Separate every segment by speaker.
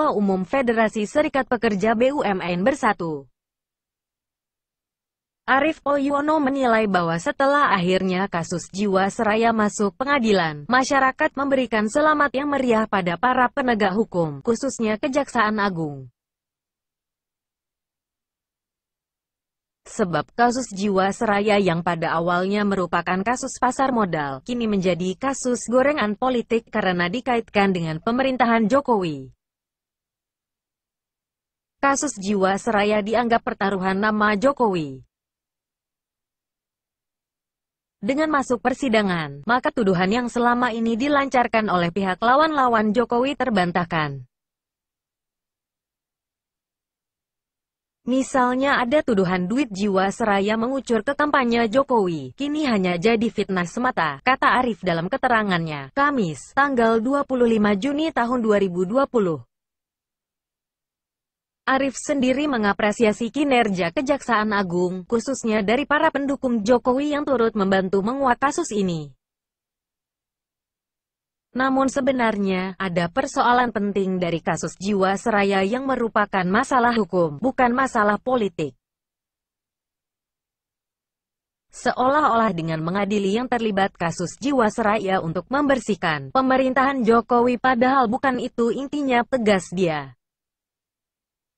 Speaker 1: Ketua Umum Federasi Serikat Pekerja BUMN Bersatu. Arief Poyono menilai bahwa setelah akhirnya kasus jiwa seraya masuk pengadilan, masyarakat memberikan selamat yang meriah pada para penegak hukum, khususnya Kejaksaan Agung. Sebab kasus jiwa seraya yang pada awalnya merupakan kasus pasar modal, kini menjadi kasus gorengan politik karena dikaitkan dengan pemerintahan Jokowi kasus jiwa seraya dianggap pertaruhan nama Jokowi. Dengan masuk persidangan, maka tuduhan yang selama ini dilancarkan oleh pihak lawan-lawan Jokowi terbantahkan. Misalnya ada tuduhan duit jiwa seraya mengucur ke kampanye Jokowi, kini hanya jadi fitnah semata, kata Arif dalam keterangannya, Kamis, tanggal 25 Juni tahun 2020. Arif sendiri mengapresiasi kinerja Kejaksaan Agung, khususnya dari para pendukung Jokowi yang turut membantu menguat kasus ini. Namun sebenarnya, ada persoalan penting dari kasus jiwa seraya yang merupakan masalah hukum, bukan masalah politik. Seolah-olah dengan mengadili yang terlibat kasus jiwa seraya untuk membersihkan pemerintahan Jokowi padahal bukan itu intinya tegas dia.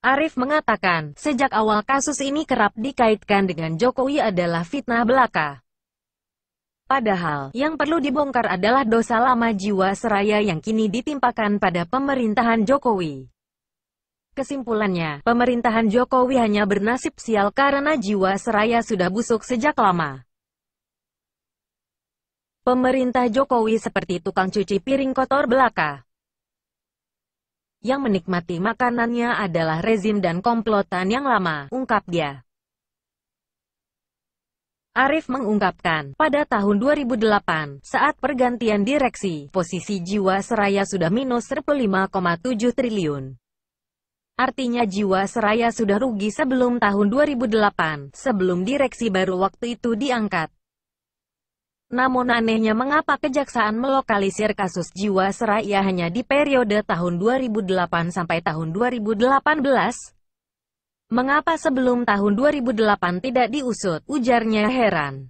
Speaker 1: Arif mengatakan, sejak awal kasus ini kerap dikaitkan dengan Jokowi adalah fitnah belaka. Padahal, yang perlu dibongkar adalah dosa lama jiwa seraya yang kini ditimpakan pada pemerintahan Jokowi. Kesimpulannya, pemerintahan Jokowi hanya bernasib sial karena jiwa seraya sudah busuk sejak lama. Pemerintah Jokowi seperti tukang cuci piring kotor belaka yang menikmati makanannya adalah rezim dan komplotan yang lama, ungkap dia. Arif mengungkapkan, pada tahun 2008, saat pergantian direksi, posisi jiwa seraya sudah minus 15,7 triliun. Artinya jiwa seraya sudah rugi sebelum tahun 2008, sebelum direksi baru waktu itu diangkat. Namun anehnya mengapa kejaksaan melokalisir kasus jiwa seraya hanya di periode tahun 2008 sampai tahun 2018? Mengapa sebelum tahun 2008 tidak diusut, ujarnya heran.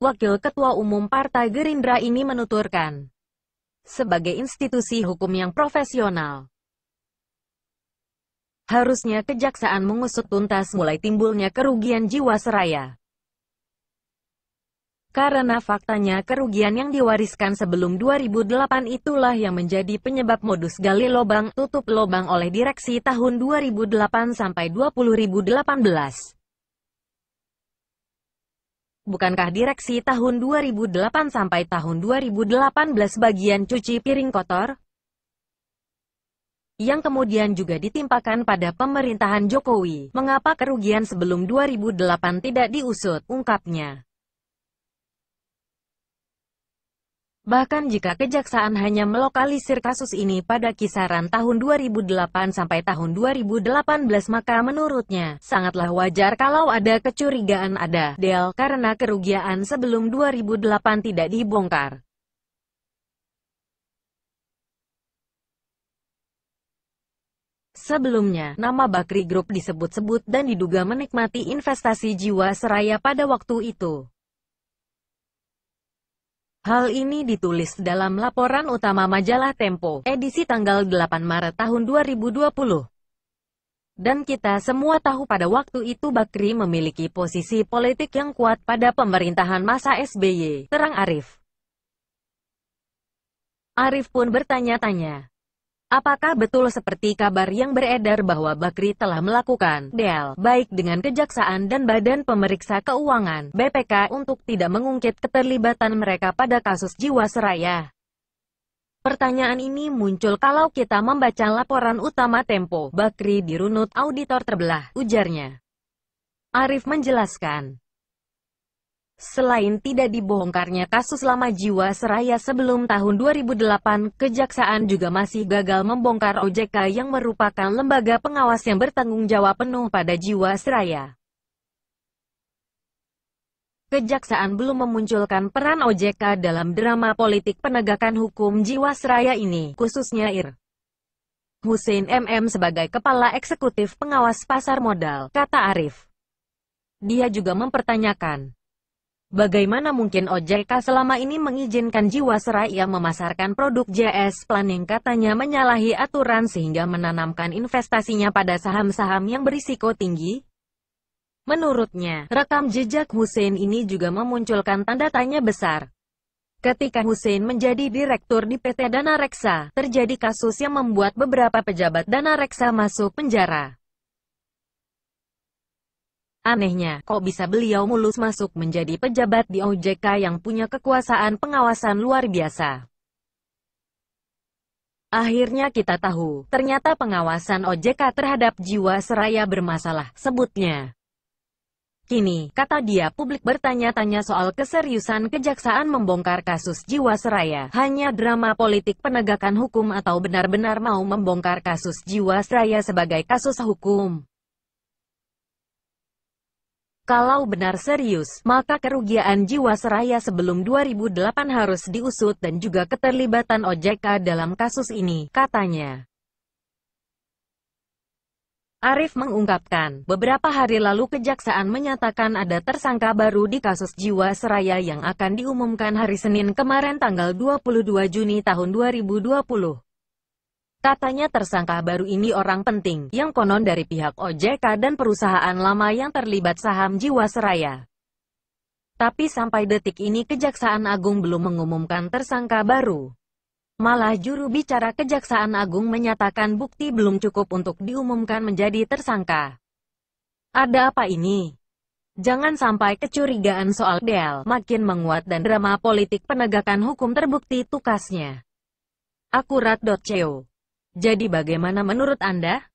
Speaker 1: Wakil Ketua Umum Partai Gerindra ini menuturkan, sebagai institusi hukum yang profesional, harusnya kejaksaan mengusut tuntas mulai timbulnya kerugian jiwa seraya. Karena faktanya kerugian yang diwariskan sebelum 2008 itulah yang menjadi penyebab modus gali lobang tutup lobang oleh direksi tahun 2008 sampai 2018. Bukankah direksi tahun 2008 sampai tahun 2018 bagian cuci piring kotor? Yang kemudian juga ditimpakan pada pemerintahan Jokowi. Mengapa kerugian sebelum 2008 tidak diusut, ungkapnya. Bahkan jika kejaksaan hanya melokalisir kasus ini pada kisaran tahun 2008 sampai tahun 2018 maka menurutnya sangatlah wajar kalau ada kecurigaan ada del karena kerugian sebelum 2008 tidak dibongkar. Sebelumnya, nama Bakri Group disebut-sebut dan diduga menikmati investasi jiwa seraya pada waktu itu. Hal ini ditulis dalam laporan utama majalah Tempo, edisi tanggal 8 Maret tahun 2020. Dan kita semua tahu pada waktu itu Bakri memiliki posisi politik yang kuat pada pemerintahan masa SBY, terang Arif. Arif pun bertanya-tanya, Apakah betul seperti kabar yang beredar bahwa Bakri telah melakukan deal baik dengan Kejaksaan dan Badan Pemeriksa Keuangan (BPK) untuk tidak mengungkit keterlibatan mereka pada kasus Jiwasraya? Pertanyaan ini muncul kalau kita membaca laporan utama Tempo. Bakri dirunut auditor terbelah, ujarnya. Arif menjelaskan, Selain tidak dibongkarnya kasus lama jiwa seraya sebelum tahun 2008, Kejaksaan juga masih gagal membongkar OJK yang merupakan lembaga pengawas yang bertanggung jawab penuh pada jiwa seraya. Kejaksaan belum memunculkan peran OJK dalam drama politik penegakan hukum jiwa seraya ini, khususnya Ir. Hussein MM sebagai Kepala Eksekutif Pengawas Pasar Modal, kata Arif. Dia juga mempertanyakan, Bagaimana mungkin OJK selama ini mengizinkan Jiwasraya memasarkan produk JS Plan yang katanya menyalahi aturan sehingga menanamkan investasinya pada saham-saham yang berisiko tinggi? Menurutnya, rekam jejak Hussein ini juga memunculkan tanda tanya besar. Ketika Hussein menjadi direktur di PT Dana Reksa, terjadi kasus yang membuat beberapa pejabat Dana Reksa masuk penjara. Anehnya, kok bisa beliau mulus masuk menjadi pejabat di OJK yang punya kekuasaan pengawasan luar biasa. Akhirnya kita tahu, ternyata pengawasan OJK terhadap jiwa seraya bermasalah, sebutnya. Kini, kata dia, publik bertanya-tanya soal keseriusan kejaksaan membongkar kasus jiwa seraya. Hanya drama politik penegakan hukum atau benar-benar mau membongkar kasus jiwa seraya sebagai kasus hukum. Kalau benar serius, maka kerugian jiwa seraya sebelum 2008 harus diusut dan juga keterlibatan OJK dalam kasus ini, katanya. Arif mengungkapkan, beberapa hari lalu kejaksaan menyatakan ada tersangka baru di kasus jiwa seraya yang akan diumumkan hari Senin kemarin tanggal 22 Juni tahun 2020. Katanya tersangka baru ini orang penting, yang konon dari pihak OJK dan perusahaan lama yang terlibat saham Jiwasraya. Tapi sampai detik ini Kejaksaan Agung belum mengumumkan tersangka baru. Malah juru bicara Kejaksaan Agung menyatakan bukti belum cukup untuk diumumkan menjadi tersangka. Ada apa ini? Jangan sampai kecurigaan soal Del makin menguat dan drama politik penegakan hukum terbukti tukasnya. Akurat.co jadi bagaimana menurut Anda?